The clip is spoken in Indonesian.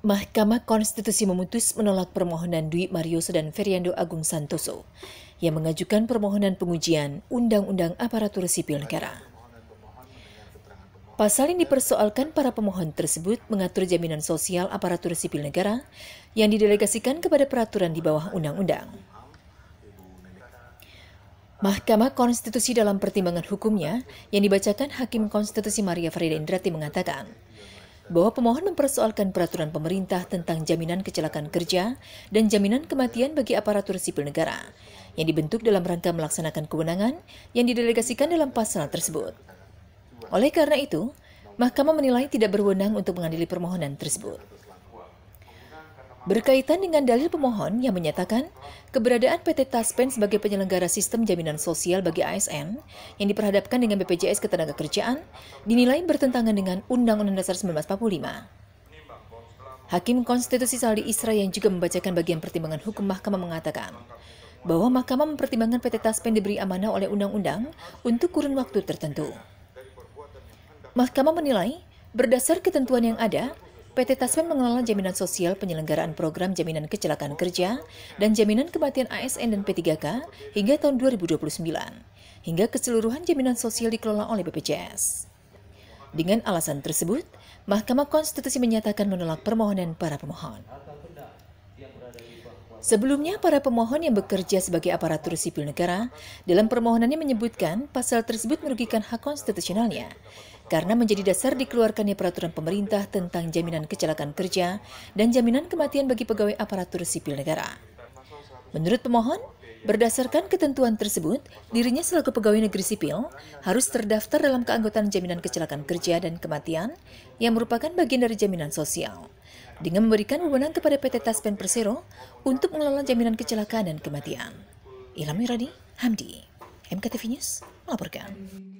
Mahkamah Konstitusi memutus menolak permohonan Dwi Marioso dan Feriando Agung Santoso yang mengajukan permohonan pengujian Undang-Undang Aparatur Sipil Negara. Pasal yang dipersoalkan para pemohon tersebut mengatur jaminan sosial aparatur sipil negara yang didelegasikan kepada peraturan di bawah undang-undang. Mahkamah Konstitusi dalam pertimbangan hukumnya yang dibacakan Hakim Konstitusi Maria Farida Indrati mengatakan, bahwa pemohon mempersoalkan peraturan pemerintah tentang jaminan kecelakaan kerja dan jaminan kematian bagi aparatur sipil negara yang dibentuk dalam rangka melaksanakan kewenangan yang didelegasikan dalam pasal tersebut. Oleh karena itu, Mahkamah menilai tidak berwenang untuk mengadili permohonan tersebut. Berkaitan dengan dalil pemohon yang menyatakan keberadaan PT Taspen sebagai penyelenggara sistem jaminan sosial bagi ASN yang diperhadapkan dengan BPJS Ketenagakerjaan dinilai bertentangan dengan Undang-Undang Dasar 1945. Hakim Konstitusi Saldi Isra yang juga membacakan bagian pertimbangan hukum mahkamah mengatakan bahwa mahkamah mempertimbangkan PT Taspen diberi amanah oleh undang-undang untuk kurun waktu tertentu. Mahkamah menilai, berdasar ketentuan yang ada, PT Taspen mengelola jaminan sosial penyelenggaraan program jaminan kecelakaan kerja dan jaminan kematian ASN dan P3K hingga tahun 2029, hingga keseluruhan jaminan sosial dikelola oleh BPJS. Dengan alasan tersebut, Mahkamah Konstitusi menyatakan menolak permohonan para pemohon. Sebelumnya, para pemohon yang bekerja sebagai aparatur sipil negara dalam permohonannya menyebutkan pasal tersebut merugikan hak konstitusionalnya karena menjadi dasar dikeluarkannya peraturan pemerintah tentang jaminan kecelakaan kerja dan jaminan kematian bagi pegawai aparatur sipil negara. Menurut pemohon, berdasarkan ketentuan tersebut, dirinya selaku pegawai negeri sipil harus terdaftar dalam keanggotaan jaminan kecelakaan kerja dan kematian yang merupakan bagian dari jaminan sosial dengan memberikan wewenang kepada PT Taspen Persero untuk mengelola jaminan kecelakaan dan kematian. Ilham Iradi, Hamdi, MKTV News melaporkan.